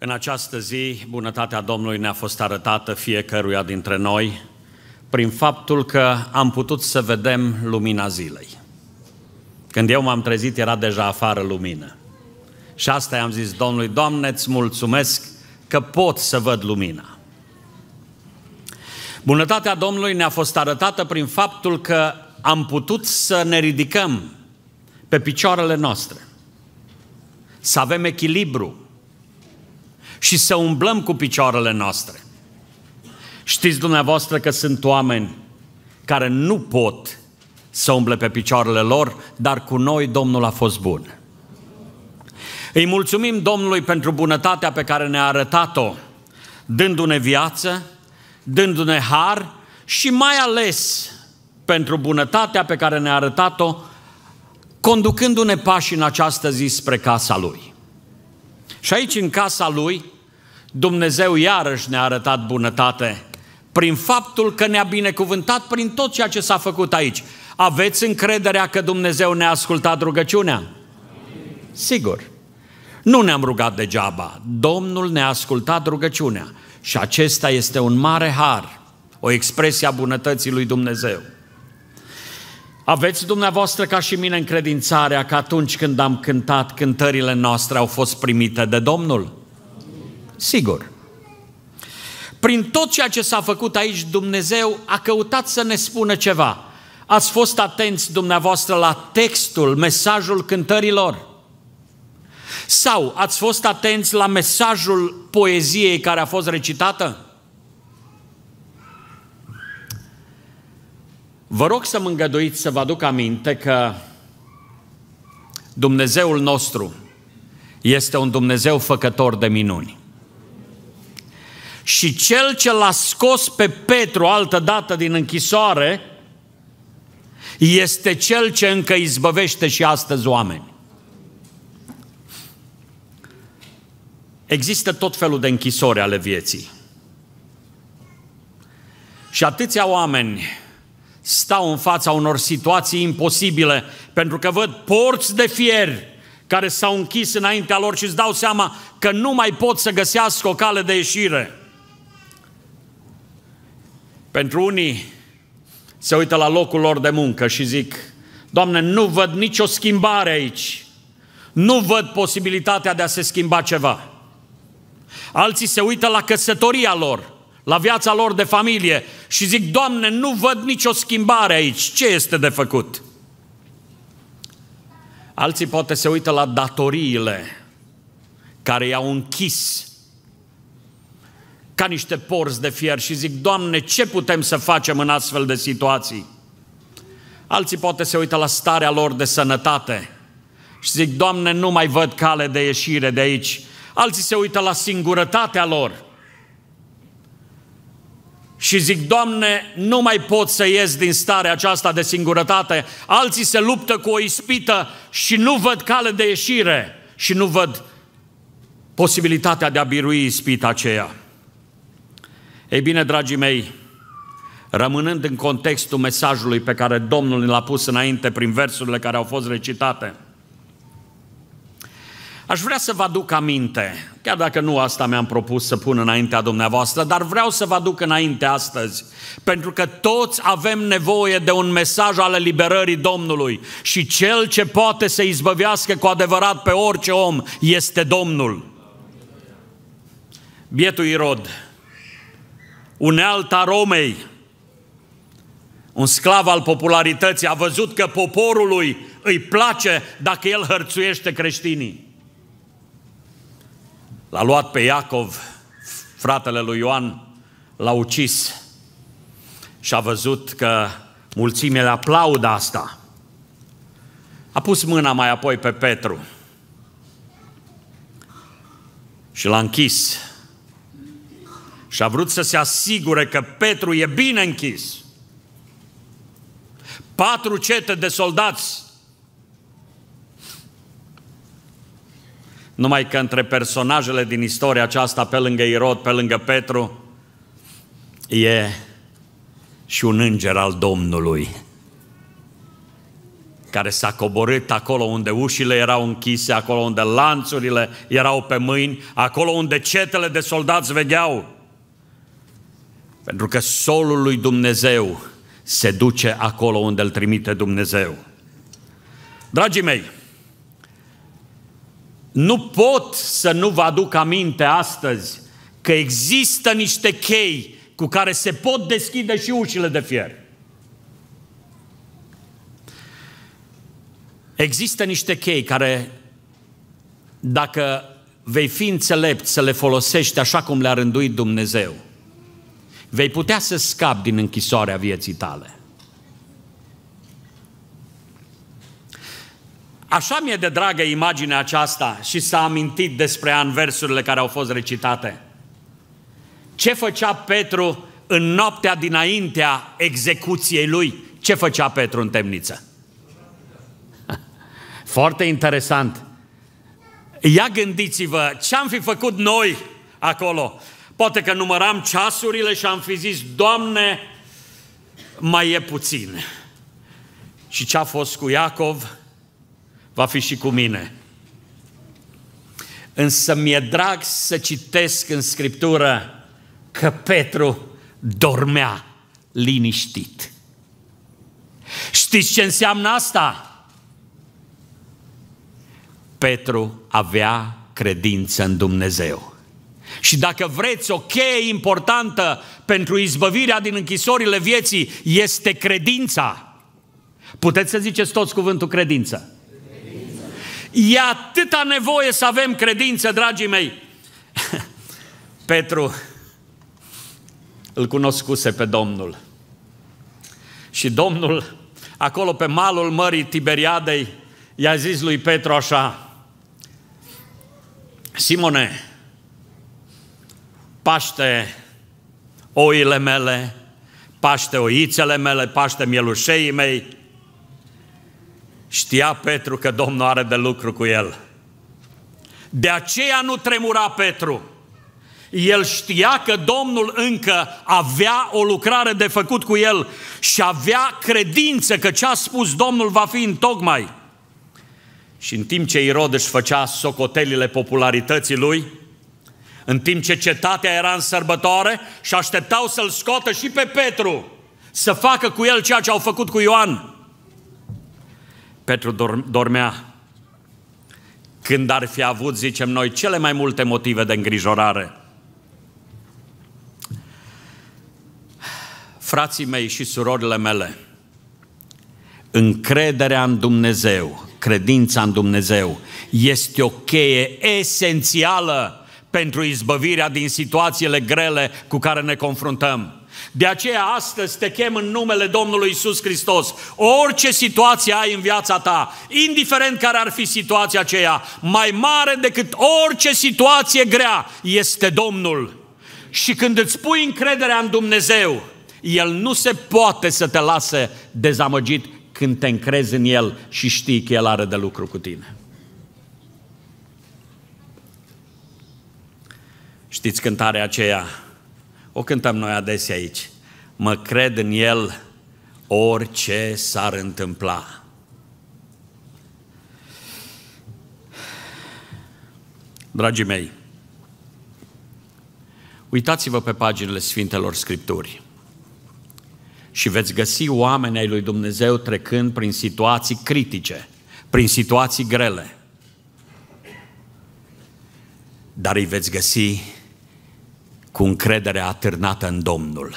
În această zi, bunătatea Domnului ne-a fost arătată fiecăruia dintre noi prin faptul că am putut să vedem lumina zilei. Când eu m-am trezit, era deja afară lumină. Și asta i-am zis Domnului, Doamne, îți mulțumesc că pot să văd lumina. Bunătatea Domnului ne-a fost arătată prin faptul că am putut să ne ridicăm pe picioarele noastre, să avem echilibru, și să umblăm cu picioarele noastre. Știți dumneavoastră că sunt oameni care nu pot să umble pe picioarele lor, dar cu noi Domnul a fost bun. Îi mulțumim Domnului pentru bunătatea pe care ne-a arătat-o, dându-ne viață, dându-ne har și mai ales pentru bunătatea pe care ne-a arătat-o, conducându-ne pași în această zi spre casa Lui. Și aici, în casa lui, Dumnezeu iarăși ne-a arătat bunătate prin faptul că ne-a binecuvântat prin tot ceea ce s-a făcut aici. Aveți încrederea că Dumnezeu ne-a ascultat rugăciunea? Sigur. Nu ne-am rugat degeaba. Domnul ne-a ascultat rugăciunea. Și acesta este un mare har, o expresie a bunătății lui Dumnezeu. Aveți dumneavoastră ca și mine încredințarea că atunci când am cântat, cântările noastre au fost primite de Domnul? Sigur. Prin tot ceea ce s-a făcut aici, Dumnezeu a căutat să ne spună ceva. Ați fost atenți dumneavoastră la textul, mesajul cântărilor? Sau ați fost atenți la mesajul poeziei care a fost recitată? Vă rog să mă îngăduiți să vă aduc aminte că Dumnezeul nostru este un Dumnezeu făcător de minuni. Și cel ce l-a scos pe Petru altă dată din închisoare este cel ce încă izbăvește și astăzi oameni. Există tot felul de închisori ale vieții. Și atâția oameni stau în fața unor situații imposibile, pentru că văd porți de fier care s-au închis înaintea lor și îți dau seama că nu mai pot să găsească o cale de ieșire. Pentru unii se uită la locul lor de muncă și zic, Doamne, nu văd nicio schimbare aici. Nu văd posibilitatea de a se schimba ceva. Alții se uită la căsătoria lor la viața lor de familie și zic, Doamne, nu văd nicio schimbare aici, ce este de făcut? Alții poate se uită la datoriile care i-au închis ca niște porți de fier și zic, Doamne, ce putem să facem în astfel de situații? Alții poate se uită la starea lor de sănătate și zic, Doamne, nu mai văd cale de ieșire de aici. Alții se uită la singurătatea lor și zic, Doamne, nu mai pot să ies din starea aceasta de singurătate. Alții se luptă cu o ispită și nu văd cale de ieșire și nu văd posibilitatea de a birui ispita aceea. Ei bine, dragii mei, rămânând în contextul mesajului pe care Domnul l-a pus înainte prin versurile care au fost recitate – Aș vrea să vă aduc aminte, chiar dacă nu asta mi-am propus să pun înaintea dumneavoastră, dar vreau să vă aduc înainte astăzi, pentru că toți avem nevoie de un mesaj al eliberării Domnului și cel ce poate să izbăvească cu adevărat pe orice om este Domnul. Bietul Irod, unealta Romei, un sclav al popularității, a văzut că poporului îi place dacă el hărțuiește creștinii. L-a luat pe Iacov, fratele lui Ioan, l-a ucis și a văzut că mulțimea le aplaudă asta. A pus mâna mai apoi pe Petru și l-a închis. Și a vrut să se asigure că Petru e bine închis. Patru cete de soldați numai că între personajele din istoria aceasta, pe lângă Irod, pe lângă Petru, e și un înger al Domnului care s-a coborât acolo unde ușile erau închise, acolo unde lanțurile erau pe mâini, acolo unde cetele de soldați vegheau. Pentru că solul lui Dumnezeu se duce acolo unde îl trimite Dumnezeu. Dragii mei, nu pot să nu vă aduc aminte astăzi că există niște chei cu care se pot deschide și ușile de fier. Există niște chei care, dacă vei fi înțelept să le folosești așa cum le-a rânduit Dumnezeu, vei putea să scapi din închisoarea vieții tale. Așa mi-e de dragă imaginea aceasta și s-a amintit despre ea în versurile care au fost recitate. Ce făcea Petru în noaptea dinaintea execuției lui? Ce făcea Petru în temniță? Foarte interesant. Ia gândiți-vă ce am fi făcut noi acolo. Poate că număram ceasurile și am fi zis, Doamne, mai e puțin. Și ce a fost cu Iacov? va fi și cu mine. Însă mi-e drag să citesc în Scriptură că Petru dormea liniștit. Știți ce înseamnă asta? Petru avea credință în Dumnezeu. Și dacă vreți, o cheie importantă pentru izbăvirea din închisorile vieții este credința. Puteți să ziceți toți cuvântul credință. E atâta nevoie să avem credință, dragii mei. Petru îl cunoscuse pe Domnul. Și Domnul, acolo pe malul mării Tiberiadei, i-a zis lui Petru așa, Simone, paște oile mele, paște oițele mele, paște mielușeii mei, Știa Petru că Domnul are de lucru cu el. De aceea nu tremura Petru. El știa că Domnul încă avea o lucrare de făcut cu el și avea credință că ce a spus Domnul va fi în tocmai. Și în timp ce Irod își făcea socotelile popularității lui, în timp ce cetatea era în sărbătoare și așteptau să-l scoată și pe Petru să facă cu el ceea ce au făcut cu Ioan, Petru dormea. Când ar fi avut, zicem noi, cele mai multe motive de îngrijorare. Frații mei și surorile mele, încrederea în Dumnezeu, credința în Dumnezeu, este o cheie esențială pentru izbăvirea din situațiile grele cu care ne confruntăm. De aceea astăzi te chem în numele Domnului Isus Hristos. Orice situație ai în viața ta, indiferent care ar fi situația aceea, mai mare decât orice situație grea, este Domnul. Și când îți pui încrederea în Dumnezeu, El nu se poate să te lase dezamăgit când te încrezi în El și știi că El are de lucru cu tine. Știți cântarea aceea? O cântăm noi adesea aici. Mă cred în El orice s-ar întâmpla. Dragii mei, uitați-vă pe paginile Sfintelor Scripturii și veți găsi oamenii ai lui Dumnezeu trecând prin situații critice, prin situații grele. Dar îi veți găsi cu încredere atârnată în Domnul.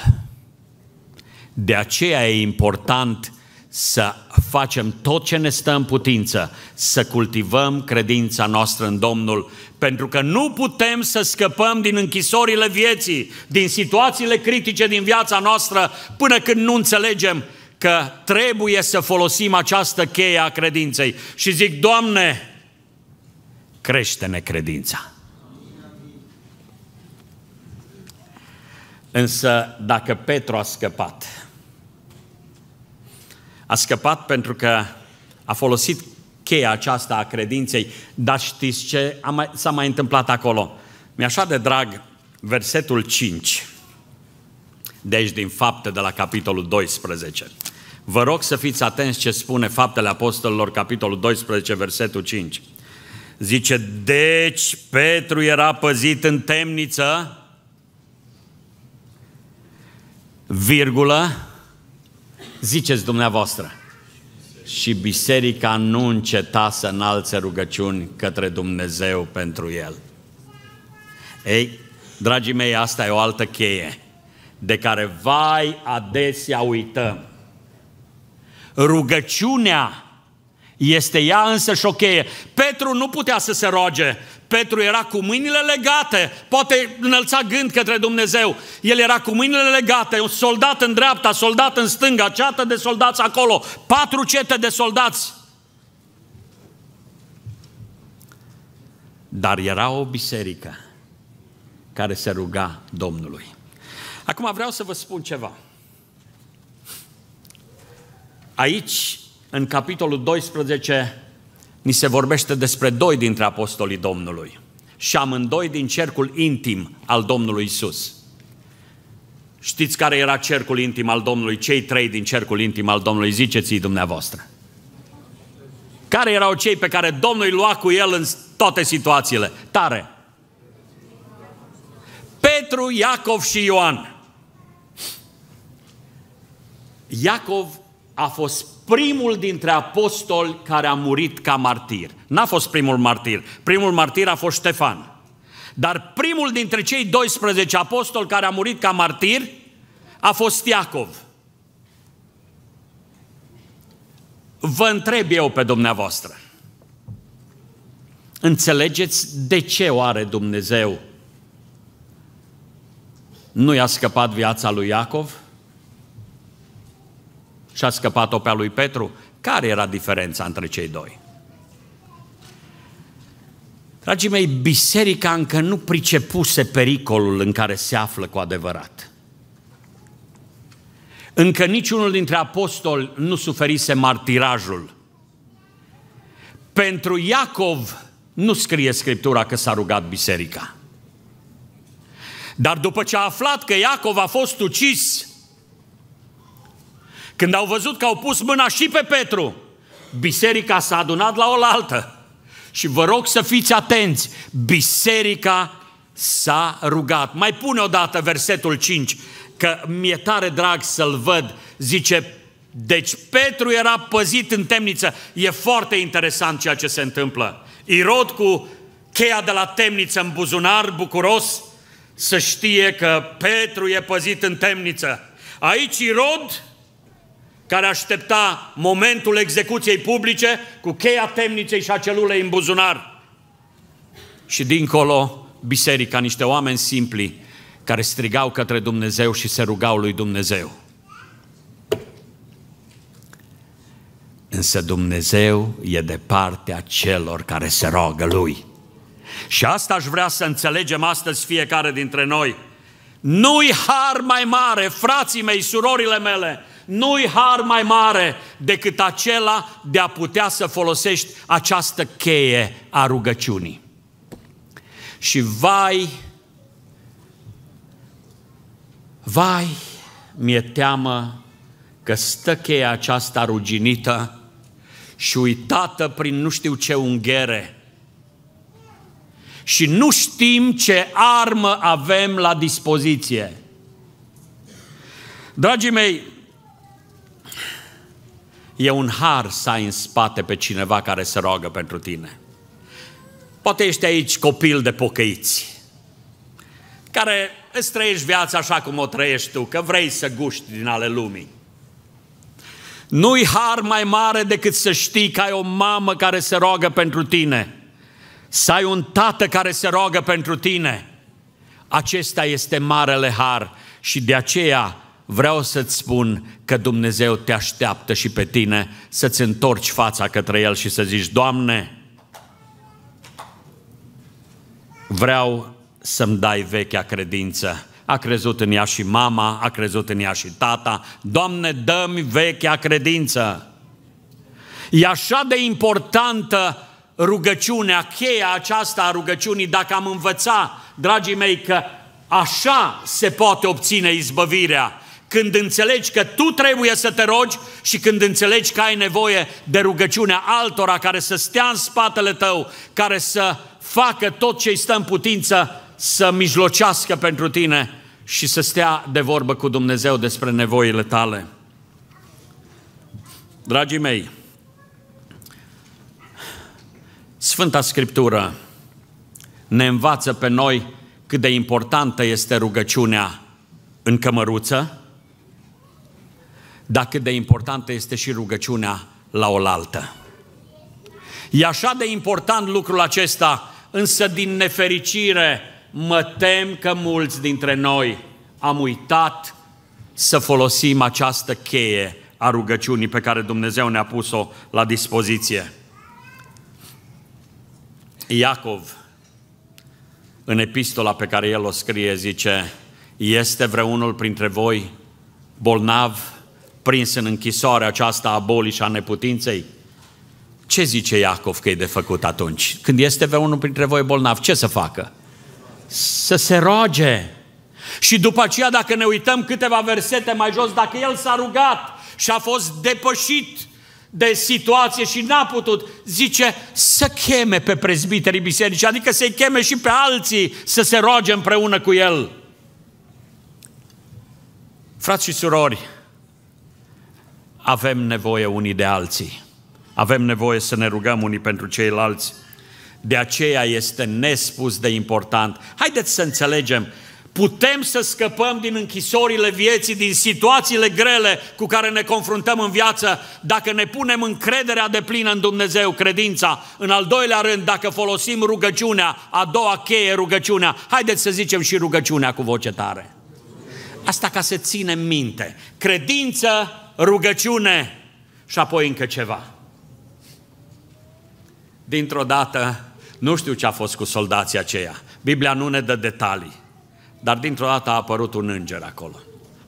De aceea e important să facem tot ce ne stă în putință, să cultivăm credința noastră în Domnul, pentru că nu putem să scăpăm din închisorile vieții, din situațiile critice din viața noastră, până când nu înțelegem că trebuie să folosim această cheie a credinței. Și zic, Doamne, crește-ne credința. Însă dacă Petru a scăpat, a scăpat pentru că a folosit cheia aceasta a credinței, dar știți ce a mai, s-a mai întâmplat acolo? mi așa de drag versetul 5, deci din fapte de la capitolul 12. Vă rog să fiți atenți ce spune Faptele Apostolilor, capitolul 12, versetul 5. Zice, deci Petru era păzit în temniță, virgulă, ziceți dumneavoastră, și biserica nu înceta să înalțe rugăciuni către Dumnezeu pentru el. Ei, dragii mei, asta e o altă cheie de care vai adesea uităm. Rugăciunea este ea însă și o cheie. Petru nu putea să se roage Petru era cu mâinile legate, poate înălța gând către Dumnezeu. El era cu mâinile legate, un soldat în dreapta, soldat în stânga, ceată de soldați acolo, patru cete de soldați. Dar era o biserică care se ruga Domnului. Acum vreau să vă spun ceva. Aici, în capitolul 12, ni se vorbește despre doi dintre apostolii Domnului și amândoi din cercul intim al Domnului Isus. Știți care era cercul intim al Domnului? Cei trei din cercul intim al Domnului, ziceți-i dumneavoastră. Care erau cei pe care Domnul îi lua cu el în toate situațiile? Tare! Petru, Iacov și Ioan. Iacov a fost primul dintre apostoli care a murit ca martir. N-a fost primul martir. Primul martir a fost Ștefan. Dar primul dintre cei 12 apostoli care a murit ca martir a fost Iacov. Vă întreb eu pe dumneavoastră. Înțelegeți de ce are Dumnezeu nu i-a scăpat viața lui Iacov? și a scăpat-o pe a lui Petru, care era diferența între cei doi? Dragii mei, biserica încă nu pricepuse pericolul în care se află cu adevărat. Încă niciunul dintre apostoli nu suferise martirajul. Pentru Iacov nu scrie Scriptura că s-a rugat biserica. Dar după ce a aflat că Iacov a fost ucis, când au văzut că au pus mâna și pe Petru, biserica s-a adunat la oaltă. Și vă rog să fiți atenți, biserica s-a rugat. Mai pune odată versetul 5, că mi-e tare drag să-l văd, zice, deci Petru era păzit în temniță. E foarte interesant ceea ce se întâmplă. Irod cu cheia de la temniță în buzunar, bucuros, să știe că Petru e păzit în temniță. Aici Irod care aștepta momentul execuției publice cu cheia temniței și a celulei în buzunar. Și dincolo, biserica, niște oameni simpli care strigau către Dumnezeu și se rugau lui Dumnezeu. Însă Dumnezeu e de partea celor care se roagă Lui. Și asta aș vrea să înțelegem astăzi fiecare dintre noi. Nu-i har mai mare, frații mei, surorile mele, nu-i har mai mare decât acela de a putea să folosești această cheie a rugăciunii. Și vai, vai, mi-e teamă că stă cheia aceasta ruginită și uitată prin nu știu ce unghere. Și nu știm ce armă avem la dispoziție. Dragii mei, E un har să ai în spate pe cineva care se roagă pentru tine. Poate ești aici copil de pocăiți, care îți trăiești viața așa cum o trăiești tu, că vrei să guști din ale lumii. Nu-i har mai mare decât să știi că ai o mamă care se roagă pentru tine, să ai un tată care se roagă pentru tine. Acesta este marele har și de aceea vreau să-ți spun că Dumnezeu te așteaptă și pe tine să-ți întorci fața către El și să zici, Doamne, vreau să-mi dai vechea credință. A crezut în ea și mama, a crezut în ea și tata. Doamne, dă-mi vechea credință. E așa de importantă rugăciunea, cheia aceasta a rugăciunii, dacă am învățat, dragii mei, că așa se poate obține izbăvirea când înțelegi că tu trebuie să te rogi și când înțelegi că ai nevoie de rugăciunea altora care să stea în spatele tău, care să facă tot ce-i stă în putință să mijlocească pentru tine și să stea de vorbă cu Dumnezeu despre nevoile tale. Dragii mei, Sfânta Scriptură ne învață pe noi cât de importantă este rugăciunea în cămăruță, dar cât de importantă este și rugăciunea la oaltă. E așa de important lucrul acesta, însă din nefericire mă tem că mulți dintre noi am uitat să folosim această cheie a rugăciunii pe care Dumnezeu ne-a pus-o la dispoziție. Iacov, în epistola pe care el o scrie, zice, este vreunul printre voi bolnav prins în închisoarea aceasta a bolii și a neputinței, ce zice Iacov că e de făcut atunci? Când este pe unul printre voi bolnav, ce să facă? Să se roage. Și după aceea, dacă ne uităm câteva versete mai jos, dacă el s-a rugat și a fost depășit de situație și n-a putut, zice să cheme pe prezbiterii bisericii, adică să-i cheme și pe alții să se roage împreună cu el. Frați și surori, avem nevoie unii de alții. Avem nevoie să ne rugăm unii pentru ceilalți. De aceea este nespus de important. Haideți să înțelegem, putem să scăpăm din închisorile vieții, din situațiile grele cu care ne confruntăm în viață, dacă ne punem încrederea de plină în Dumnezeu, credința. În al doilea rând, dacă folosim rugăciunea, a doua cheie rugăciunea, haideți să zicem și rugăciunea cu voce tare. Asta ca să ținem minte. Credință, rugăciune și apoi încă ceva. Dintr-o dată, nu știu ce a fost cu soldații aceia. Biblia nu ne dă detalii. Dar dintr-o dată a apărut un înger acolo.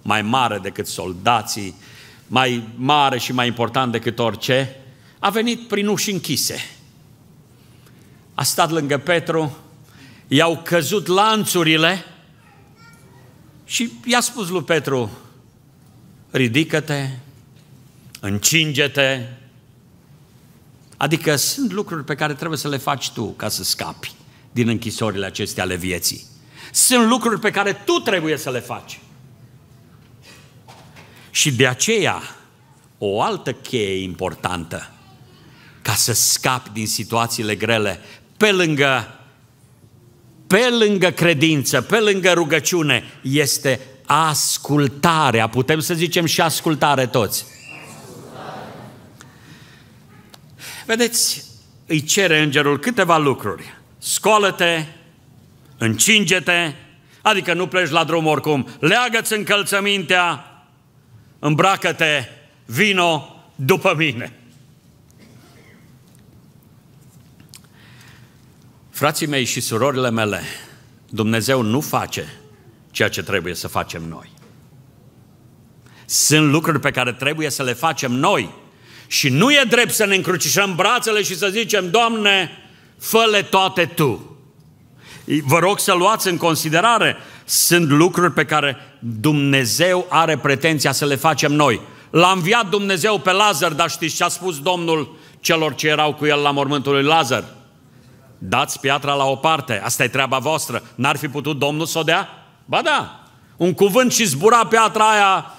Mai mare decât soldații, mai mare și mai important decât orice. A venit prin uși închise. A stat lângă Petru, i-au căzut lanțurile și i-a spus lui Petru, ridică-te încinge-te. Adică sunt lucruri pe care trebuie să le faci tu ca să scapi din închisorile acestea ale vieții. Sunt lucruri pe care tu trebuie să le faci. Și de aceea, o altă cheie importantă ca să scapi din situațiile grele, pe lângă, pe lângă credință, pe lângă rugăciune, este ascultarea. Putem să zicem și ascultare toți. Vedeți, îi cere îngerul câteva lucruri. Scoală-te, încinge-te, adică nu pleci la drum oricum, leagă-ți încălțămintea, îmbracă-te, vino după mine. Frații mei și surorile mele, Dumnezeu nu face ceea ce trebuie să facem noi. Sunt lucruri pe care trebuie să le facem noi și nu e drept să ne încrucișăm brațele și să zicem, Doamne, fă-le toate Tu. Vă rog să luați în considerare, sunt lucruri pe care Dumnezeu are pretenția să le facem noi. L-a înviat Dumnezeu pe Lazar, dar știți ce a spus Domnul celor ce erau cu el la mormântul lui Lazar? Dați piatra la o parte, asta e treaba voastră. N-ar fi putut Domnul să o dea? Ba da, un cuvânt și zbura piatra aia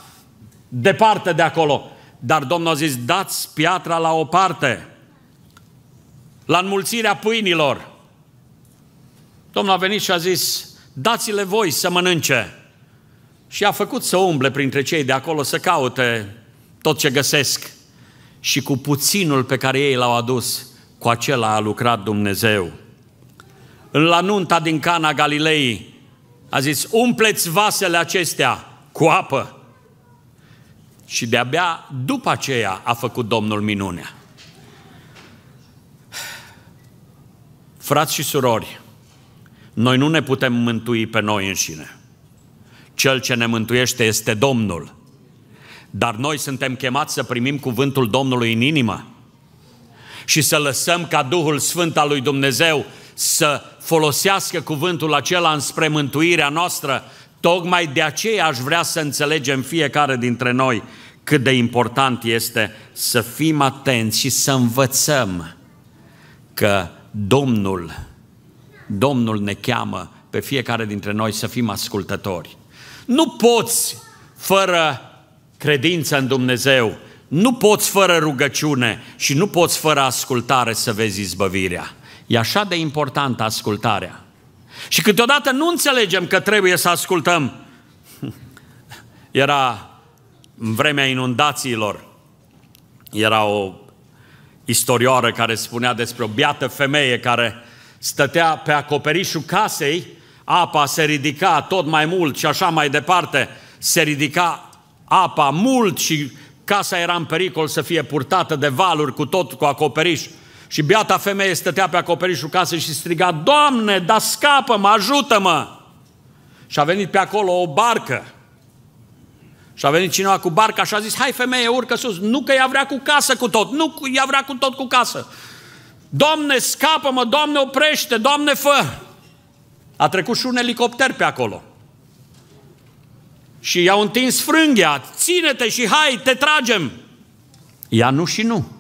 departe de acolo. Dar Domnul a zis, dați piatra la o parte, la înmulțirea pâinilor. Domnul a venit și a zis, dați-le voi să mănânce. Și a făcut să umble printre cei de acolo să caute tot ce găsesc. Și cu puținul pe care ei l-au adus, cu acela a lucrat Dumnezeu. La nunta din Cana Galilei a zis, umpleți vasele acestea cu apă. Și de-abia după aceea a făcut Domnul minunea. Frați și surori, noi nu ne putem mântui pe noi înșine. Cel ce ne mântuiește este Domnul. Dar noi suntem chemați să primim cuvântul Domnului în inimă și să lăsăm ca Duhul Sfânt al lui Dumnezeu să folosească cuvântul acela înspre mântuirea noastră Tocmai de aceea aș vrea să înțelegem fiecare dintre noi cât de important este să fim atenți și să învățăm că Domnul, Domnul ne cheamă pe fiecare dintre noi să fim ascultători. Nu poți fără credință în Dumnezeu, nu poți fără rugăciune și nu poți fără ascultare să vezi izbăvirea. E așa de importantă ascultarea. Și câteodată nu înțelegem că trebuie să ascultăm. Era în vremea inundațiilor, era o istorioară care spunea despre o biată femeie care stătea pe acoperișul casei, apa se ridica tot mai mult și așa mai departe, se ridica apa mult și casa era în pericol să fie purtată de valuri cu tot cu acoperișul. Și beata femeie stătea pe acoperișul casei și striga, Doamne, da scapă-mă, ajută-mă! Și a venit pe acolo o barcă. Și a venit cineva cu barca și a zis, hai femeie, urcă sus. Nu că ea vrea cu casă cu tot, nu ea vrea cu tot cu casă. Doamne, scapă-mă, Doamne, oprește, Doamne, fă! A trecut și un elicopter pe acolo. Și i-au întins frânghia, ține-te și hai, te tragem. Ea nu și nu.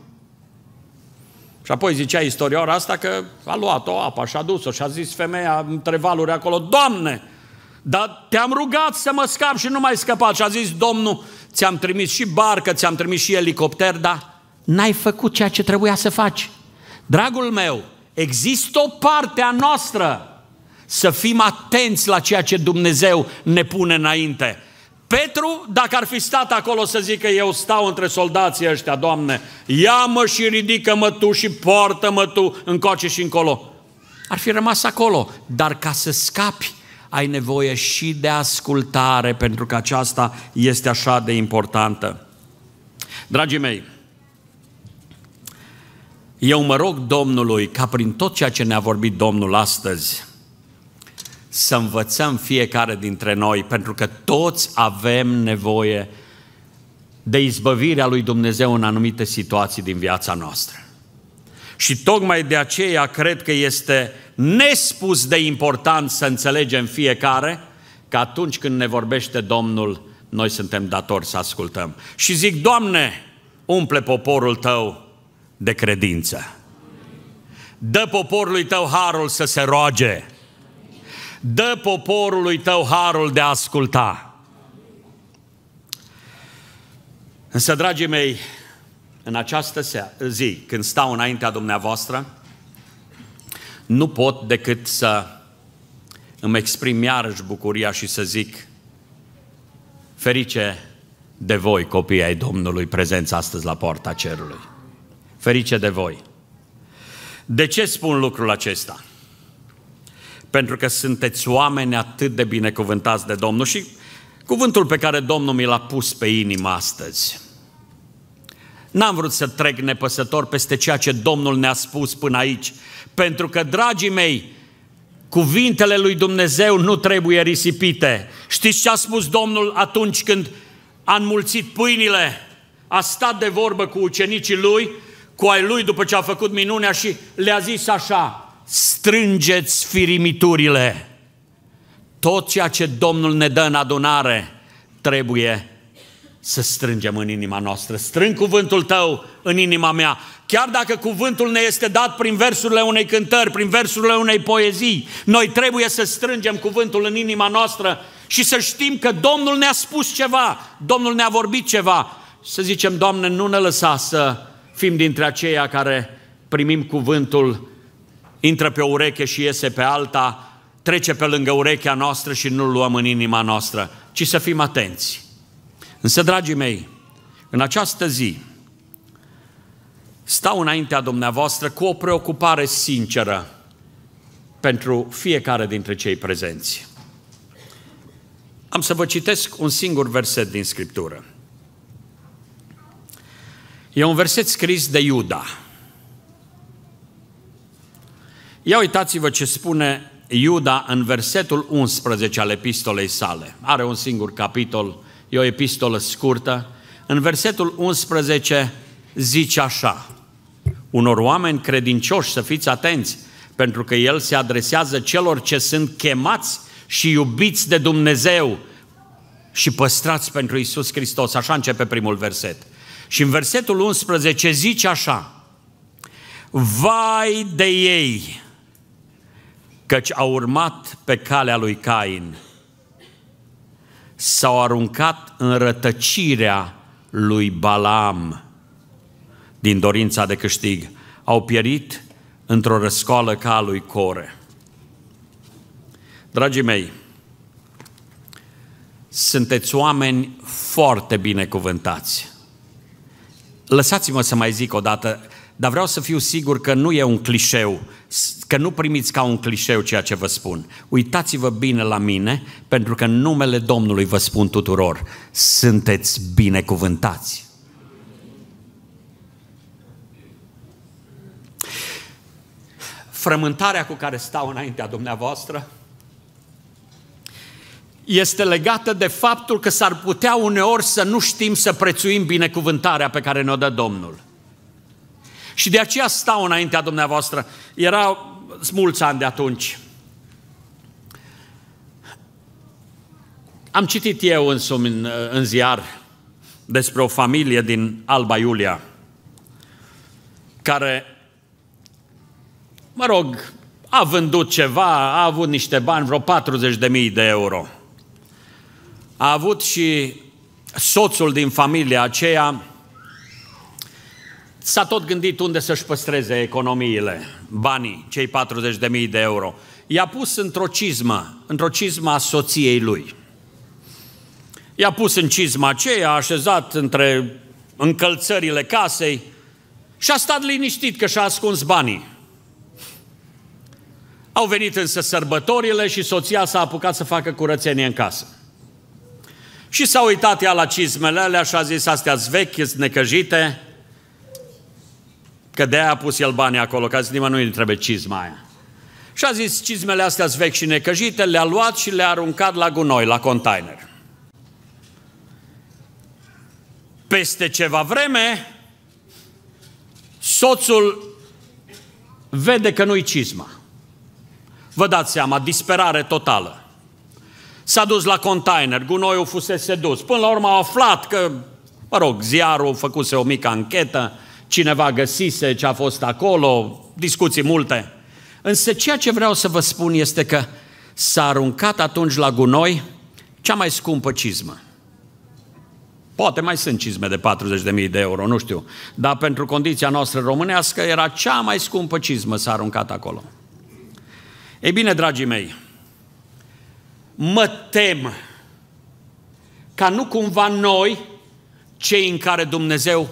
Și apoi zicea istorioara asta că a luat-o apa și a dus-o și a zis femeia între valuri acolo, Doamne, dar te-am rugat să mă scap și nu mai scăpat. Și a zis, Domnul, ți-am trimis și barcă, ți-am trimis și elicopter, dar n-ai făcut ceea ce trebuia să faci. Dragul meu, există o parte a noastră să fim atenți la ceea ce Dumnezeu ne pune înainte. Petru, dacă ar fi stat acolo să zică eu stau între soldații ăștia, Doamne, ia-mă și ridică-mă Tu și poartă-mă Tu încoace și încolo. Ar fi rămas acolo, dar ca să scapi, ai nevoie și de ascultare, pentru că aceasta este așa de importantă. Dragii mei, eu mă rog Domnului ca prin tot ceea ce ne-a vorbit Domnul astăzi, să învățăm fiecare dintre noi, pentru că toți avem nevoie de izbăvirea lui Dumnezeu în anumite situații din viața noastră. Și tocmai de aceea cred că este nespus de important să înțelegem fiecare că atunci când ne vorbește Domnul, noi suntem datori să ascultăm. Și zic, Doamne, umple poporul tău de credință. Dă poporului tău harul să se roage dă poporului tău harul de a asculta. Însă, dragii mei, în această zi, când stau înaintea dumneavoastră, nu pot decât să îmi exprim iarăși bucuria și să zic, ferice de voi, copii ai Domnului, prezenți astăzi la poarta cerului. Ferice de voi! De ce spun lucrul acesta? pentru că sunteți oameni atât de binecuvântați de Domnul. Și cuvântul pe care Domnul mi l-a pus pe inimă astăzi. N-am vrut să trec nepăsător peste ceea ce Domnul ne-a spus până aici, pentru că, dragii mei, cuvintele lui Dumnezeu nu trebuie risipite. Știți ce a spus Domnul atunci când a înmulțit pâinile? A stat de vorbă cu ucenicii lui, cu ai lui după ce a făcut minunea și le-a zis așa, strângeți firimiturile. Tot ceea ce Domnul ne dă în adunare trebuie să strângem în inima noastră. Strâng cuvântul tău în inima mea. Chiar dacă cuvântul ne este dat prin versurile unei cântări, prin versurile unei poezii, noi trebuie să strângem cuvântul în inima noastră și să știm că Domnul ne-a spus ceva, Domnul ne-a vorbit ceva. Să zicem, Doamne, nu ne lăsa să fim dintre aceia care primim cuvântul intră pe o ureche și iese pe alta, trece pe lângă urechea noastră și nu-l luăm în inima noastră, ci să fim atenți. Însă, dragii mei, în această zi, stau înaintea dumneavoastră cu o preocupare sinceră pentru fiecare dintre cei prezenți. Am să vă citesc un singur verset din Scriptură. E un verset scris de Iuda. Ia uitați-vă ce spune Iuda în versetul 11 al epistolei sale. Are un singur capitol, e o epistolă scurtă. În versetul 11 zice așa, unor oameni credincioși, să fiți atenți, pentru că el se adresează celor ce sunt chemați și iubiți de Dumnezeu și păstrați pentru Isus Hristos. Așa începe primul verset. Și în versetul 11 zice așa, Vai de ei! căci au urmat pe calea lui Cain. S-au aruncat în rătăcirea lui Balaam din dorința de câștig. Au pierit într-o răscoală ca a lui Core. Dragii mei, sunteți oameni foarte binecuvântați. Lăsați-mă să mai zic o dată, dar vreau să fiu sigur că nu e un clișeu, că nu primiți ca un clișeu ceea ce vă spun. Uitați-vă bine la mine, pentru că în numele Domnului vă spun tuturor, sunteți binecuvântați. Frământarea cu care stau înaintea dumneavoastră este legată de faptul că s-ar putea uneori să nu știm să prețuim binecuvântarea pe care ne-o dă Domnul. Și de aceea stau înaintea dumneavoastră. Erau mulți ani de atunci. Am citit eu însumi în, în ziar despre o familie din Alba Iulia, care, mă rog, a vândut ceva, a avut niște bani, vreo 40.000 de euro. A avut și soțul din familia aceea S-a tot gândit unde să-și păstreze economiile, banii, cei 40.000 de euro. I-a pus într-o cizmă, într-o cizmă a soției lui. I-a pus în cizma aceea, a așezat între încălțările casei și a stat liniștit că și-a ascuns banii. Au venit însă sărbătorile și soția s-a apucat să facă curățenie în casă. Și s-a uitat ea la cizmele alea și a zis, astea vechi, sunt necăjite, Că de-aia a pus el banii acolo, ca a zis nimănui nu trebuie cizma aia. Și a zis, cizmele astea sunt vechi și necăjite, le-a luat și le-a aruncat la gunoi, la container. Peste ceva vreme, soțul vede că nu-i cizma. Vă dați seama, disperare totală. S-a dus la container, gunoiul fusese dus. Până la urmă a aflat că, mă rog, ziarul făcuse o mică anchetă, cineva găsise ce a fost acolo, discuții multe. Însă ceea ce vreau să vă spun este că s-a aruncat atunci la gunoi cea mai scumpă cizmă. Poate mai sunt cizme de 40.000 de euro, nu știu, dar pentru condiția noastră românească era cea mai scumpă cizmă s-a aruncat acolo. Ei bine, dragii mei, mă tem ca nu cumva noi, cei în care Dumnezeu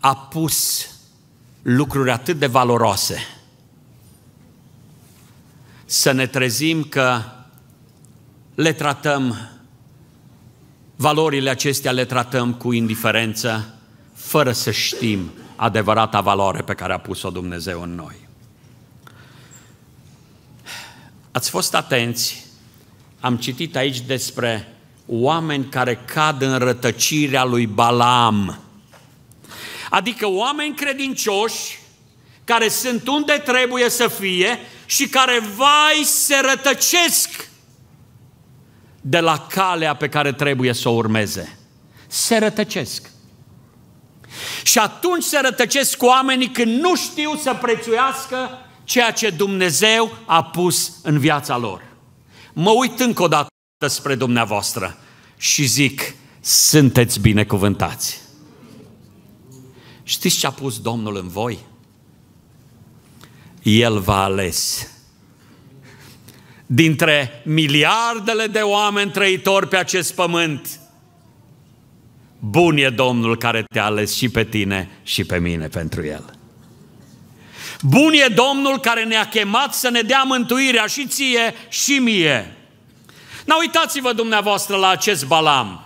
a pus lucruri atât de valoroase. Să ne trezim că le tratăm, valorile acestea le tratăm cu indiferență, fără să știm adevărata valoare pe care a pus-o Dumnezeu în noi. Ați fost atenți, am citit aici despre oameni care cad în rătăcirea lui Balaam. Adică oameni credincioși care sunt unde trebuie să fie și care, vai, se rătăcesc de la calea pe care trebuie să o urmeze. Se rătăcesc. Și atunci se rătăcesc cu oamenii când nu știu să prețuiască ceea ce Dumnezeu a pus în viața lor. Mă uit încă o dată spre dumneavoastră și zic, sunteți binecuvântați. Știți ce a pus Domnul în voi? El v-a ales. Dintre miliardele de oameni trăitori pe acest pământ, bun e Domnul care te-a ales și pe tine și pe mine pentru El. Bun e Domnul care ne-a chemat să ne dea mântuirea și ție și mie. Nu uitați-vă dumneavoastră la acest Balam.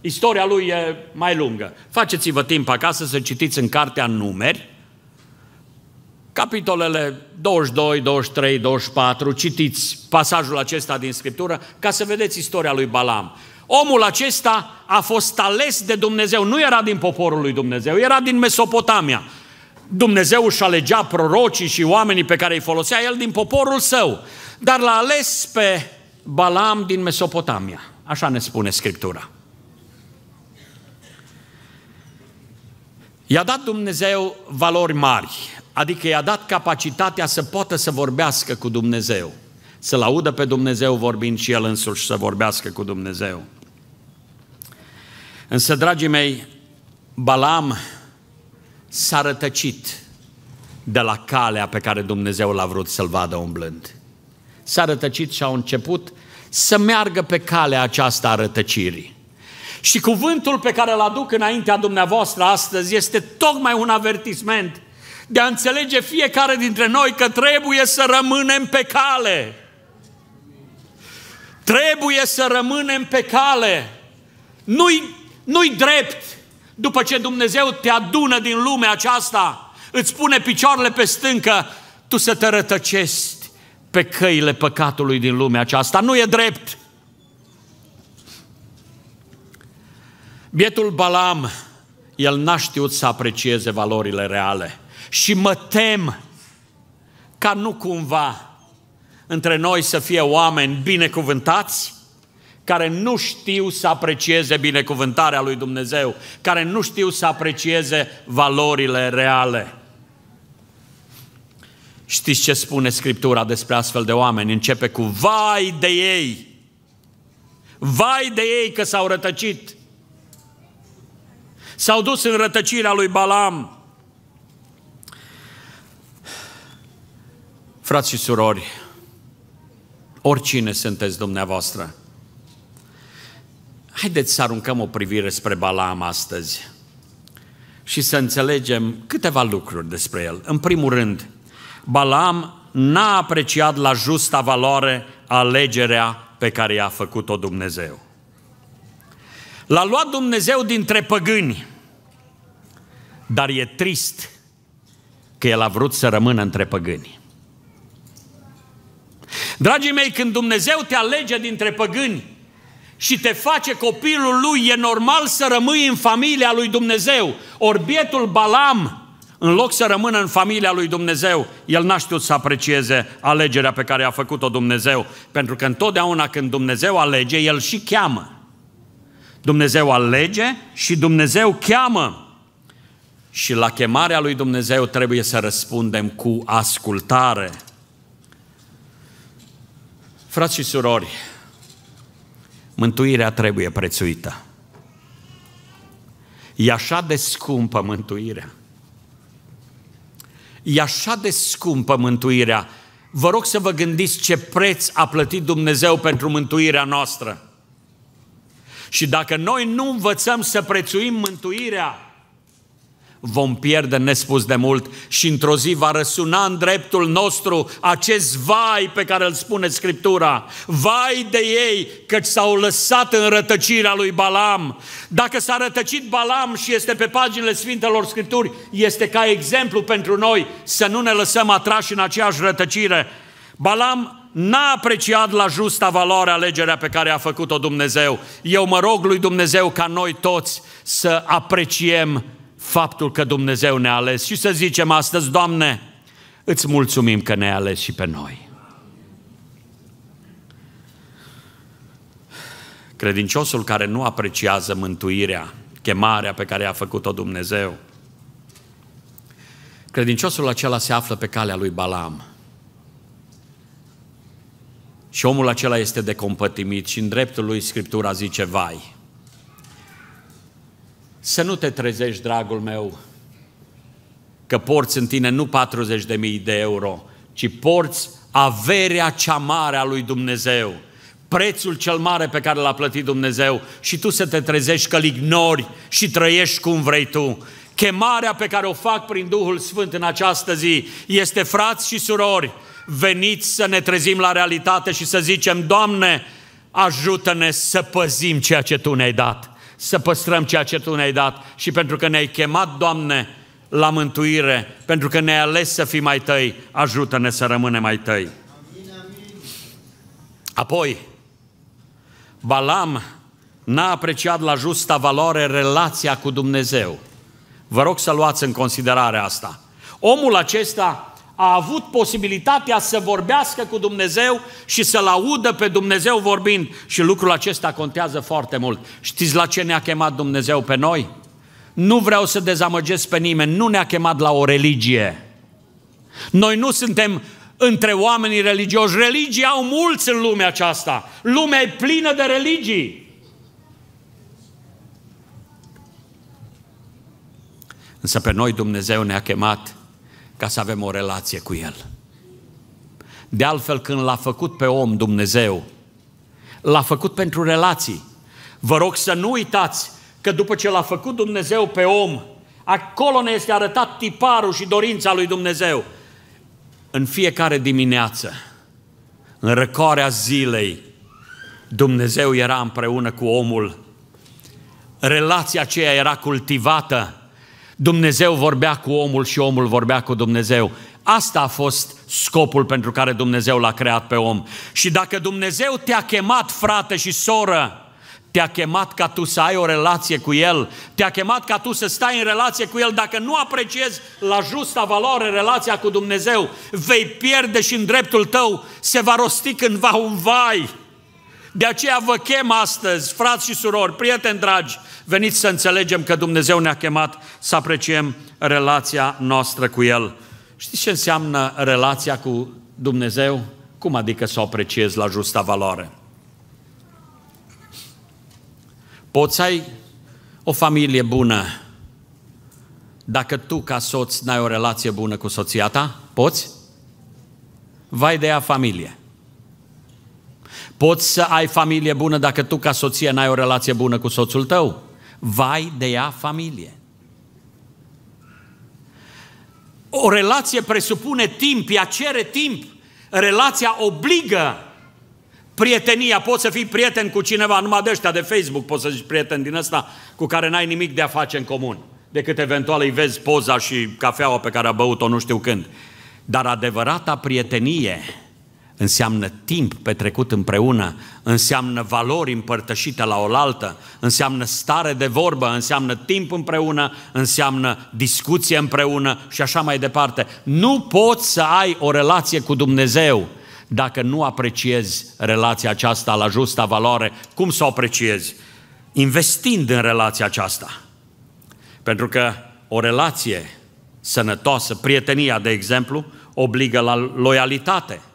Istoria lui e mai lungă. Faceți-vă timp acasă să citiți în cartea Numeri, capitolele 22, 23, 24, citiți pasajul acesta din Scriptură ca să vedeți istoria lui Balam. Omul acesta a fost ales de Dumnezeu, nu era din poporul lui Dumnezeu, era din Mesopotamia. Dumnezeu își alegea prorocii și oamenii pe care îi folosea el din poporul său, dar l-a ales pe Balam din Mesopotamia. Așa ne spune Scriptura. I-a dat Dumnezeu valori mari, adică i-a dat capacitatea să poată să vorbească cu Dumnezeu, să-L audă pe Dumnezeu vorbind și El însuși să vorbească cu Dumnezeu. Însă, dragii mei, Balam s-a rătăcit de la calea pe care Dumnezeu l-a vrut să-l vadă umblând. S-a rătăcit și a început să meargă pe calea aceasta a rătăcirii. Și cuvântul pe care îl aduc înaintea dumneavoastră astăzi este tocmai un avertisment de a înțelege fiecare dintre noi că trebuie să rămânem pe cale. Trebuie să rămânem pe cale. Nu-i, nu-i drept după ce Dumnezeu te adună din lumea aceasta, îți pune picioarele pe stâncă, tu să te rătăcești pe căile păcatului din lumea aceasta. Nu e drept. Bietul Balam, el n-a știut să aprecieze valorile reale. Și mă tem ca nu cumva între noi să fie oameni binecuvântați care nu știu să aprecieze binecuvântarea lui Dumnezeu, care nu știu să aprecieze valorile reale. Știți ce spune Scriptura despre astfel de oameni? Începe cu, vai de ei! Vai de ei că s-au rătăcit! S-au dus în rătăcirea lui Balam. Frați și surori, oricine sunteți dumneavoastră, haideți să aruncăm o privire spre Balam astăzi și să înțelegem câteva lucruri despre el. În primul rând, Balam n-a apreciat la justa valoare alegerea pe care i-a făcut-o Dumnezeu. L-a luat Dumnezeu dintre păgâni, dar e trist că El a vrut să rămână între păgâni. Dragii mei, când Dumnezeu te alege dintre păgâni și te face copilul lui, e normal să rămâi în familia lui Dumnezeu. Orbietul Balam, în loc să rămână în familia lui Dumnezeu, el n-a știut să aprecieze alegerea pe care a făcut-o Dumnezeu. Pentru că întotdeauna când Dumnezeu alege, el și cheamă. Dumnezeu alege și Dumnezeu cheamă. Și la chemarea lui Dumnezeu trebuie să răspundem cu ascultare. Frați și surori, mântuirea trebuie prețuită. E așa de scumpă mântuirea. E așa de scumpă mântuirea. Vă rog să vă gândiți ce preț a plătit Dumnezeu pentru mântuirea noastră. Și dacă noi nu învățăm să prețuim mântuirea, vom pierde nespus de mult și într-o zi va răsuna în dreptul nostru acest vai pe care îl spune Scriptura. Vai de ei căci s-au lăsat în rătăcirea lui Balam. Dacă s-a rătăcit Balam și este pe paginile Sfintelor Scripturi, este ca exemplu pentru noi să nu ne lăsăm atrași în aceeași rătăcire. Balam n-a apreciat la justa valoare alegerea pe care a făcut-o Dumnezeu. Eu mă rog lui Dumnezeu ca noi toți să apreciem faptul că Dumnezeu ne-a ales și să zicem astăzi, Doamne, îți mulțumim că ne-ai ales și pe noi. Credinciosul care nu apreciază mântuirea, chemarea pe care a făcut-o Dumnezeu, credinciosul acela se află pe calea lui Balam. Și omul acela este decompătimit și în dreptul lui Scriptura zice, vai, să nu te trezești, dragul meu, că porți în tine nu 40.000 de euro, ci porți averea cea mare a lui Dumnezeu, prețul cel mare pe care l-a plătit Dumnezeu și tu să te trezești că-L ignori și trăiești cum vrei tu. Chemarea pe care o fac prin Duhul Sfânt în această zi este, frați și surori, veniți să ne trezim la realitate și să zicem, Doamne, ajută-ne să păzim ceea ce Tu ne-ai dat, să păstrăm ceea ce Tu ne-ai dat și pentru că ne-ai chemat, Doamne, la mântuire, pentru că ne-ai ales să fim mai Tăi, ajută-ne să rămânem mai Tăi. Apoi, Balam n-a apreciat la justa valoare relația cu Dumnezeu. Vă rog să luați în considerare asta. Omul acesta a avut posibilitatea să vorbească cu Dumnezeu și să-L audă pe Dumnezeu vorbind. Și lucrul acesta contează foarte mult. Știți la ce ne-a chemat Dumnezeu pe noi? Nu vreau să dezamăgesc pe nimeni, nu ne-a chemat la o religie. Noi nu suntem între oamenii religioși. Religii au mulți în lumea aceasta. Lumea e plină de religii. Însă pe noi Dumnezeu ne-a chemat ca să avem o relație cu El. De altfel, când l-a făcut pe om Dumnezeu, l-a făcut pentru relații. Vă rog să nu uitați că după ce l-a făcut Dumnezeu pe om, acolo ne este arătat tiparul și dorința lui Dumnezeu. În fiecare dimineață, în răcoarea zilei, Dumnezeu era împreună cu omul. Relația aceea era cultivată Dumnezeu vorbea cu omul și omul vorbea cu Dumnezeu. Asta a fost scopul pentru care Dumnezeu l-a creat pe om. Și dacă Dumnezeu te-a chemat, frate și soră, te-a chemat ca tu să ai o relație cu El, te-a chemat ca tu să stai în relație cu El. Dacă nu apreciezi la justa valoare relația cu Dumnezeu, vei pierde și în dreptul tău se va rosti cândva un vai de aceea vă chem astăzi, frați și surori, prieteni dragi, veniți să înțelegem că Dumnezeu ne-a chemat să apreciem relația noastră cu El. Știți ce înseamnă relația cu Dumnezeu? Cum adică să o apreciezi la justa valoare? Poți să ai o familie bună dacă tu, ca soț, n-ai o relație bună cu soția ta? Poți? Vai de ea familie. Poți să ai familie bună dacă tu ca soție n-ai o relație bună cu soțul tău. Vai de ea familie. O relație presupune timp, ea cere timp. Relația obligă prietenia. Poți să fii prieten cu cineva, numai de ăștia de Facebook poți să zici prieten din ăsta cu care n-ai nimic de a face în comun. Decât eventual îi vezi poza și cafeaua pe care a băut-o nu știu când. Dar adevărata prietenie înseamnă timp petrecut împreună, înseamnă valori împărtășite la oaltă, înseamnă stare de vorbă, înseamnă timp împreună, înseamnă discuție împreună și așa mai departe. Nu poți să ai o relație cu Dumnezeu dacă nu apreciezi relația aceasta la justa valoare. Cum să o apreciezi? Investind în relația aceasta. Pentru că o relație sănătoasă, prietenia, de exemplu, obligă la loialitate –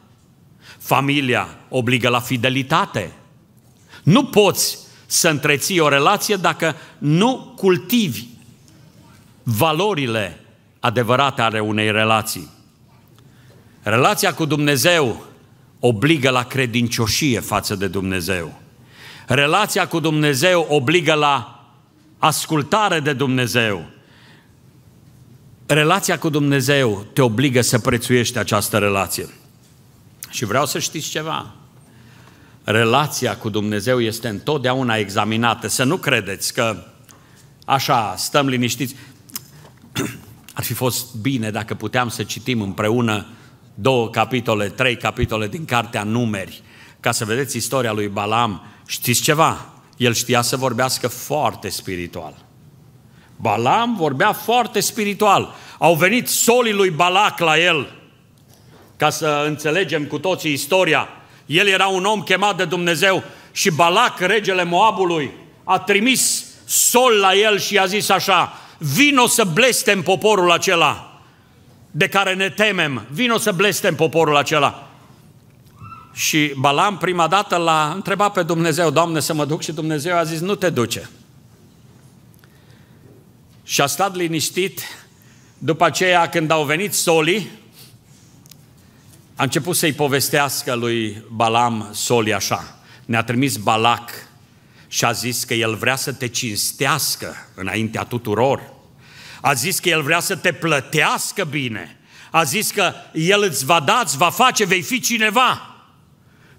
Familia obligă la fidelitate. Nu poți să întreții o relație dacă nu cultivi valorile adevărate ale unei relații. Relația cu Dumnezeu obligă la credincioșie față de Dumnezeu. Relația cu Dumnezeu obligă la ascultare de Dumnezeu. Relația cu Dumnezeu te obligă să prețuiești această relație. Și vreau să știți ceva. Relația cu Dumnezeu este întotdeauna examinată. Să nu credeți că așa stăm liniștiți. Ar fi fost bine dacă puteam să citim împreună două capitole, trei capitole din cartea Numeri, ca să vedeți istoria lui Balam. Știți ceva? El știa să vorbească foarte spiritual. Balam vorbea foarte spiritual. Au venit solii lui Balac la el ca să înțelegem cu toții istoria. El era un om chemat de Dumnezeu și Balac, regele Moabului, a trimis sol la el și i-a zis așa, vino să blestem poporul acela de care ne temem, vino să blestem poporul acela. Și Balam prima dată l-a întrebat pe Dumnezeu, Doamne să mă duc și Dumnezeu a zis, nu te duce. Și a stat liniștit, după aceea când au venit solii, a început să-i povestească lui Balam Soli așa. Ne-a trimis Balac și a zis că el vrea să te cinstească înaintea tuturor. A zis că el vrea să te plătească bine. A zis că el îți va da, îți va face, vei fi cineva.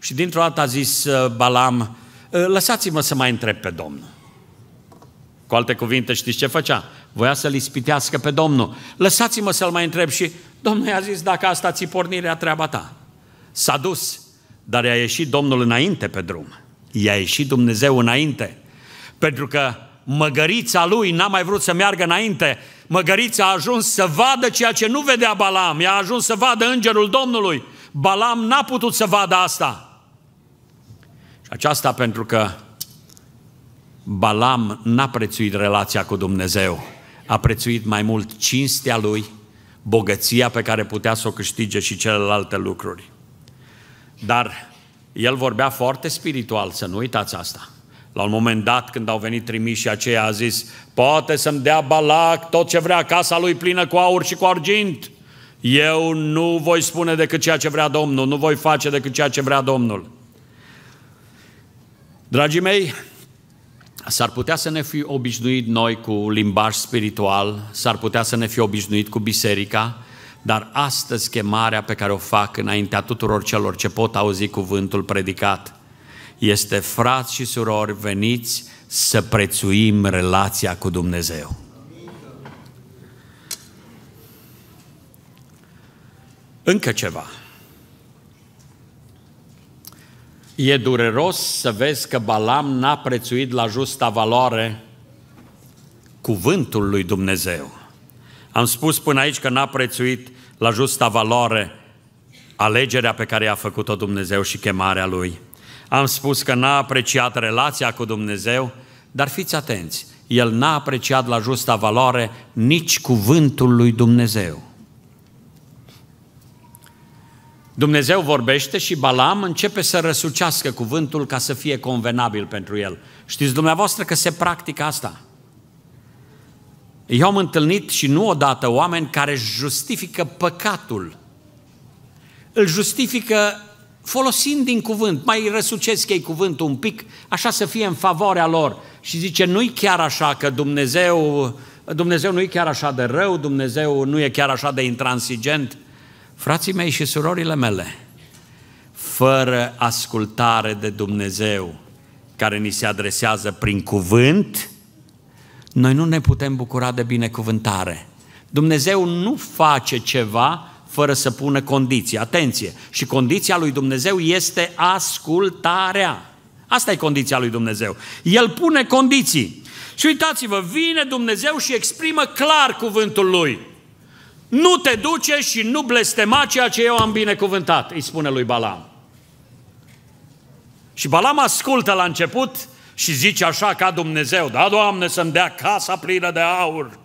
Și dintr-o dată a zis uh, Balam, uh, lăsați-mă să mai întreb pe Domnul. Cu alte cuvinte, știți ce făcea? voia să-L ispitească pe Domnul. Lăsați-mă să-L mai întreb și Domnul i-a zis, dacă asta ți pornirea, treaba ta. S-a dus, dar i-a ieșit Domnul înainte pe drum. I-a ieșit Dumnezeu înainte, pentru că măgărița lui n-a mai vrut să meargă înainte. Măgărița a ajuns să vadă ceea ce nu vedea Balam, i-a ajuns să vadă îngerul Domnului. Balam n-a putut să vadă asta. Și aceasta pentru că Balam n-a prețuit relația cu Dumnezeu a prețuit mai mult cinstea lui, bogăția pe care putea să o câștige și celelalte lucruri. Dar el vorbea foarte spiritual, să nu uitați asta. La un moment dat, când au venit trimișii aceia, a zis, poate să-mi dea Balac tot ce vrea, casa lui plină cu aur și cu argint. Eu nu voi spune decât ceea ce vrea Domnul, nu voi face decât ceea ce vrea Domnul. Dragii mei, S-ar putea să ne fi obișnuit noi cu limbaj spiritual, s-ar putea să ne fi obișnuit cu biserica, dar astăzi chemarea pe care o fac înaintea tuturor celor ce pot auzi cuvântul predicat este, frați și surori, veniți să prețuim relația cu Dumnezeu. Încă ceva. E dureros să vezi că Balam n-a prețuit la justa valoare cuvântul lui Dumnezeu. Am spus până aici că n-a prețuit la justa valoare alegerea pe care i-a făcut-o Dumnezeu și chemarea lui. Am spus că n-a apreciat relația cu Dumnezeu, dar fiți atenți, el n-a apreciat la justa valoare nici cuvântul lui Dumnezeu. Dumnezeu vorbește și Balam începe să răsucească cuvântul ca să fie convenabil pentru el. Știți dumneavoastră că se practică asta. Eu am întâlnit și nu odată oameni care justifică păcatul. Îl justifică folosind din cuvânt, mai răsucesc ei cuvântul un pic, așa să fie în favoarea lor. Și zice, nu-i chiar așa că Dumnezeu, Dumnezeu nu-i chiar așa de rău, Dumnezeu nu e chiar așa de intransigent. Frații mei și surorile mele, fără ascultare de Dumnezeu care ni se adresează prin cuvânt, noi nu ne putem bucura de binecuvântare. Dumnezeu nu face ceva fără să pună condiții. Atenție! Și condiția lui Dumnezeu este ascultarea. Asta e condiția lui Dumnezeu. El pune condiții. Și uitați-vă, vine Dumnezeu și exprimă clar cuvântul lui nu te duce și nu blestema ceea ce eu am binecuvântat, îi spune lui Balam. Și Balam ascultă la început și zice așa ca Dumnezeu, da, Doamne, să-mi dea casa plină de aur.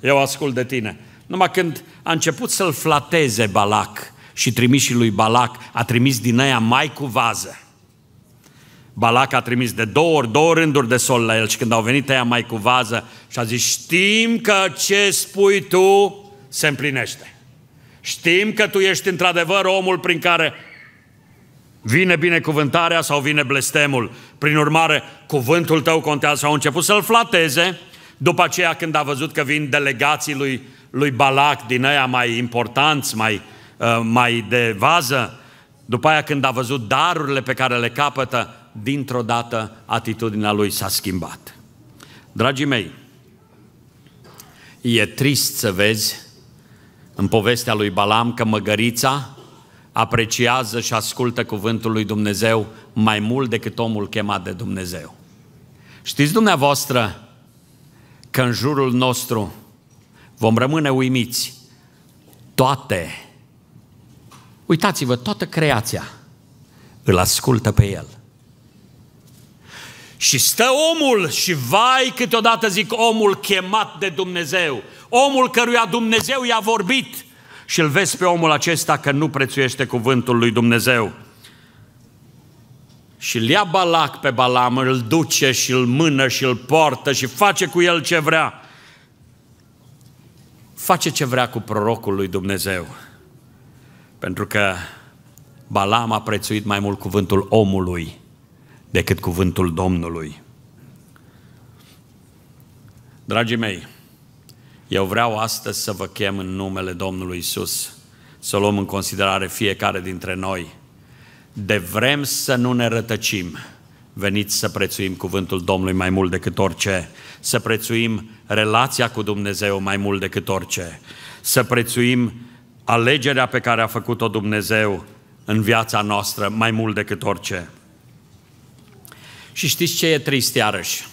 Eu ascult de tine. Numai când a început să-l flateze Balac și trimișii lui Balac, a trimis din aia mai cu vază. Balac a trimis de două ori, două rânduri de sol la el și când au venit aia mai cu vază și a zis, știm că ce spui tu se împlinește. Știm că tu ești într-adevăr omul prin care vine binecuvântarea sau vine blestemul. Prin urmare, cuvântul tău contează. Au început să-l flateze, după aceea când a văzut că vin delegații lui, lui Balac din aia mai importanți, mai, uh, mai de vază, după aia când a văzut darurile pe care le capătă, dintr-o dată atitudinea lui s-a schimbat. Dragii mei, e trist să vezi în povestea lui Balam că măgărița apreciază și ascultă cuvântul lui Dumnezeu mai mult decât omul chemat de Dumnezeu. Știți dumneavoastră că în jurul nostru vom rămâne uimiți toate. Uitați-vă, toată creația îl ascultă pe el. Și stă omul și vai câteodată zic omul chemat de Dumnezeu, omul căruia Dumnezeu i-a vorbit și îl vezi pe omul acesta că nu prețuiește cuvântul lui Dumnezeu. Și îl ia Balac pe Balam, îl duce și îl mână și îl poartă și face cu el ce vrea. Face ce vrea cu prorocul lui Dumnezeu. Pentru că Balam a prețuit mai mult cuvântul omului decât cuvântul Domnului. Dragii mei, eu vreau astăzi să vă chem în numele Domnului Isus, să luăm în considerare fiecare dintre noi. De vrem să nu ne rătăcim, veniți să prețuim cuvântul Domnului mai mult decât orice, să prețuim relația cu Dumnezeu mai mult decât orice, să prețuim alegerea pe care a făcut-o Dumnezeu în viața noastră mai mult decât orice. Și știți ce e trist iarăși?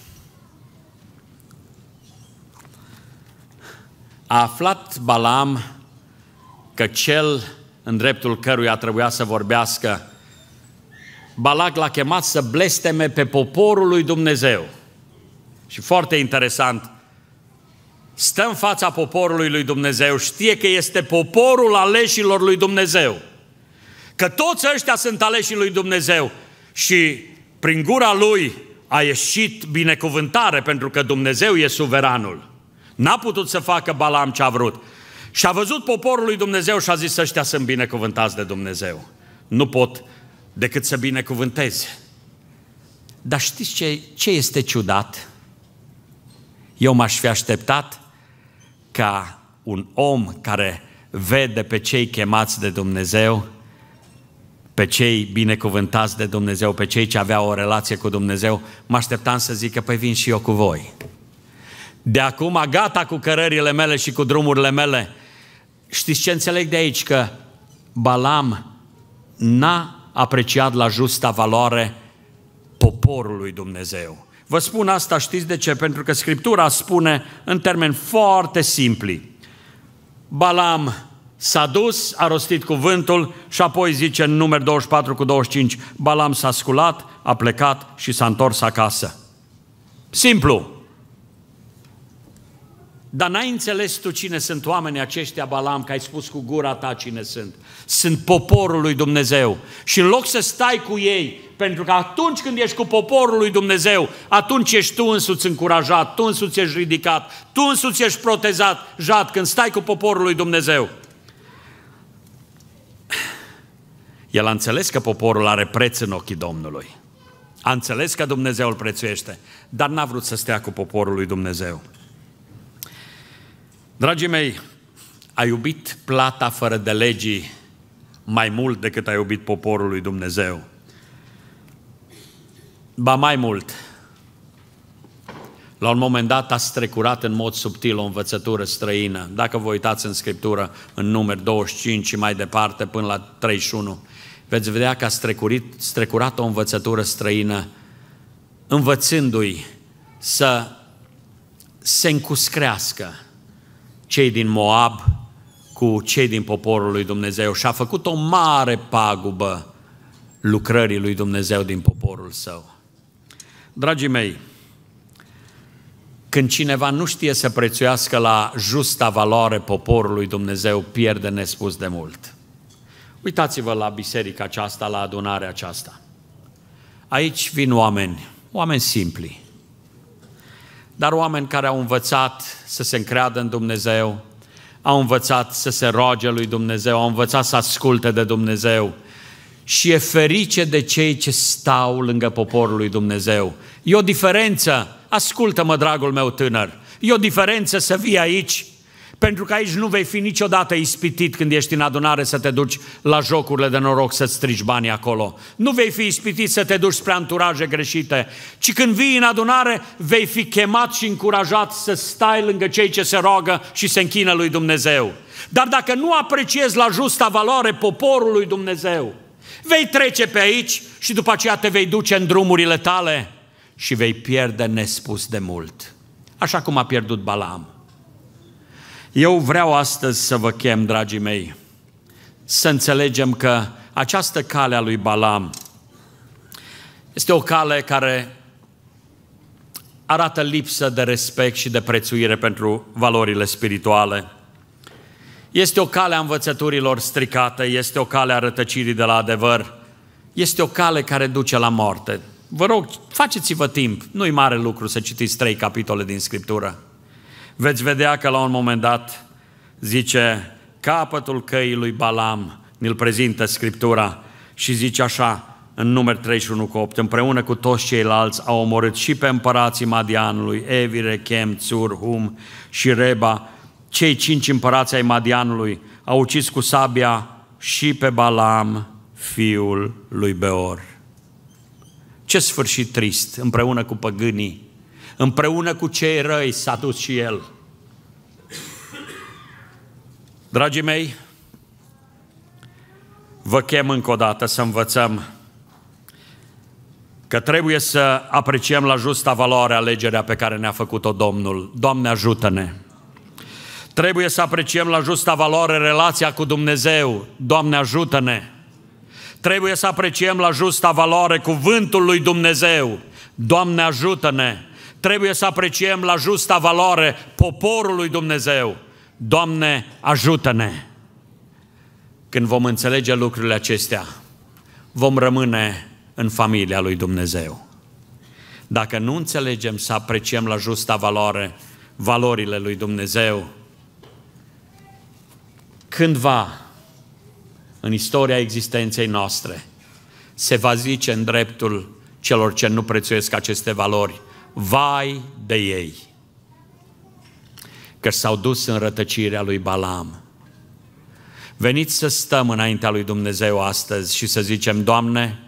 A aflat Balam că cel în dreptul căruia trebuia să vorbească, Balac l-a chemat să blesteme pe poporul lui Dumnezeu. Și foarte interesant, stă în fața poporului lui Dumnezeu, știe că este poporul aleșilor lui Dumnezeu, că toți ăștia sunt aleșii lui Dumnezeu și prin gura lui a ieșit binecuvântare pentru că Dumnezeu e suveranul. N-a putut să facă Balaam ce a vrut. Și a văzut poporul lui Dumnezeu și a zis ăștia sunt binecuvântați de Dumnezeu. Nu pot decât să binecuvânteze. Dar știți ce, ce este ciudat? Eu m-aș fi așteptat ca un om care vede pe cei chemați de Dumnezeu pe cei binecuvântați de Dumnezeu, pe cei ce aveau o relație cu Dumnezeu, mă așteptam să zică, păi vin și eu cu voi. De acum, gata cu cărările mele și cu drumurile mele. Știți ce înțeleg de aici? Că Balam n-a apreciat la justa valoare poporul lui Dumnezeu. Vă spun asta, știți de ce? Pentru că Scriptura spune în termeni foarte simpli. Balam S-a dus, a rostit cuvântul și apoi zice în număr 24 cu 25, Balam s-a sculat, a plecat și s-a întors acasă. Simplu. Dar n-ai înțeles tu cine sunt oamenii aceștia, Balam, că ai spus cu gura ta cine sunt. Sunt poporul lui Dumnezeu. Și în loc să stai cu ei, pentru că atunci când ești cu poporul lui Dumnezeu, atunci ești tu însuți încurajat, tu însuți ești ridicat, tu însuți ești protezat, jat, când stai cu poporul lui Dumnezeu. El a înțeles că poporul are preț în ochii Domnului. A înțeles că Dumnezeu îl prețuiește, dar n-a vrut să stea cu poporul lui Dumnezeu. Dragii mei, ai iubit plata fără de legii mai mult decât ai iubit poporul lui Dumnezeu. Ba mai mult, la un moment dat a strecurat în mod subtil o învățătură străină. Dacă vă uitați în Scriptură, în număr 25 și mai departe, până la 31, veți vedea că a strecurit, strecurat o învățătură străină, învățându-i să se încuscrească cei din Moab cu cei din poporul lui Dumnezeu și a făcut o mare pagubă lucrării lui Dumnezeu din poporul său. Dragii mei, când cineva nu știe să prețuiască la justa valoare poporului Dumnezeu, pierde nespus de mult. Uitați-vă la biserica aceasta, la adunarea aceasta. Aici vin oameni, oameni simpli, dar oameni care au învățat să se încreadă în Dumnezeu, au învățat să se roage lui Dumnezeu, au învățat să asculte de Dumnezeu și e ferice de cei ce stau lângă poporul lui Dumnezeu. E o diferență Ascultă-mă, dragul meu tânăr, e o diferență să vii aici, pentru că aici nu vei fi niciodată ispitit când ești în adunare să te duci la jocurile de noroc să-ți strigi banii acolo. Nu vei fi ispitit să te duci spre anturaje greșite, ci când vii în adunare vei fi chemat și încurajat să stai lângă cei ce se roagă și se închină lui Dumnezeu. Dar dacă nu apreciezi la justa valoare poporul lui Dumnezeu, vei trece pe aici și după aceea te vei duce în drumurile tale – și vei pierde nespus de mult. Așa cum a pierdut Balaam. Eu vreau astăzi să vă chem, dragii mei, să înțelegem că această cale a lui Balaam este o cale care arată lipsă de respect și de prețuire pentru valorile spirituale. Este o cale a învățăturilor stricate, este o cale a rătăcirii de la adevăr, este o cale care duce la moarte. Vă rog, faceți-vă timp. Nu-i mare lucru să citiți trei capitole din Scriptură. Veți vedea că la un moment dat zice capătul căii lui Balam, îl l prezintă Scriptura și zice așa, în număr 31 cu 8, împreună cu toți ceilalți au omorât și pe împărații Madianului, Evi, Rechem, Țur, Hum și Reba, cei cinci împărați ai Madianului, au ucis cu sabia și pe Balam, fiul lui Beor. Ce sfârșit trist, împreună cu păgânii, împreună cu cei răi s-a dus și el. Dragii mei, vă chem încă o dată să învățăm că trebuie să apreciem la justa valoare alegerea pe care ne-a făcut-o Domnul. Doamne, ajută-ne! Trebuie să apreciem la justa valoare relația cu Dumnezeu. Doamne, ajută-ne! Trebuie să apreciem la justa valoare cuvântul lui Dumnezeu. Doamne, ajută-ne! Trebuie să apreciem la justa valoare poporul lui Dumnezeu. Doamne, ajută-ne! Când vom înțelege lucrurile acestea, vom rămâne în familia lui Dumnezeu. Dacă nu înțelegem să apreciem la justa valoare valorile lui Dumnezeu, cândva în istoria existenței noastre se va zice în dreptul celor ce nu prețuiesc aceste valori, vai de ei, că s-au dus în rătăcirea lui Balam. Veniți să stăm înaintea lui Dumnezeu astăzi și să zicem, Doamne,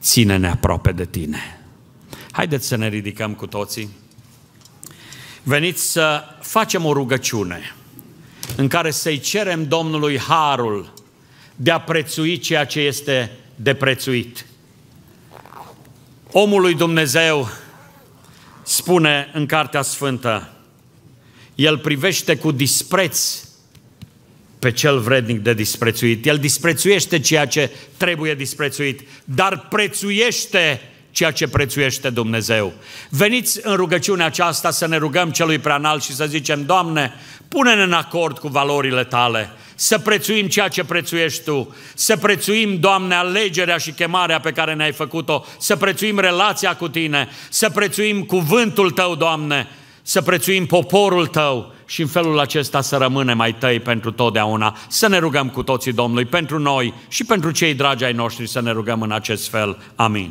ține-ne aproape de Tine. Haideți să ne ridicăm cu toții. Veniți să facem o rugăciune în care să-i cerem Domnului harul de a prețui ceea ce este de prețuit. Omul lui Dumnezeu spune în Cartea Sfântă, el privește cu dispreț pe cel vrednic de disprețuit. El disprețuiește ceea ce trebuie disprețuit, dar prețuiește ceea ce prețuiește Dumnezeu. Veniți în rugăciunea aceasta să ne rugăm celui preanal și să zicem, Doamne, pune-ne în acord cu valorile tale să prețuim ceea ce prețuiești Tu, să prețuim, Doamne, alegerea și chemarea pe care ne-ai făcut-o, să prețuim relația cu Tine, să prețuim cuvântul Tău, Doamne, să prețuim poporul Tău și în felul acesta să rămânem mai Tăi pentru totdeauna. Să ne rugăm cu toții Domnului, pentru noi și pentru cei dragi ai noștri, să ne rugăm în acest fel. Amin.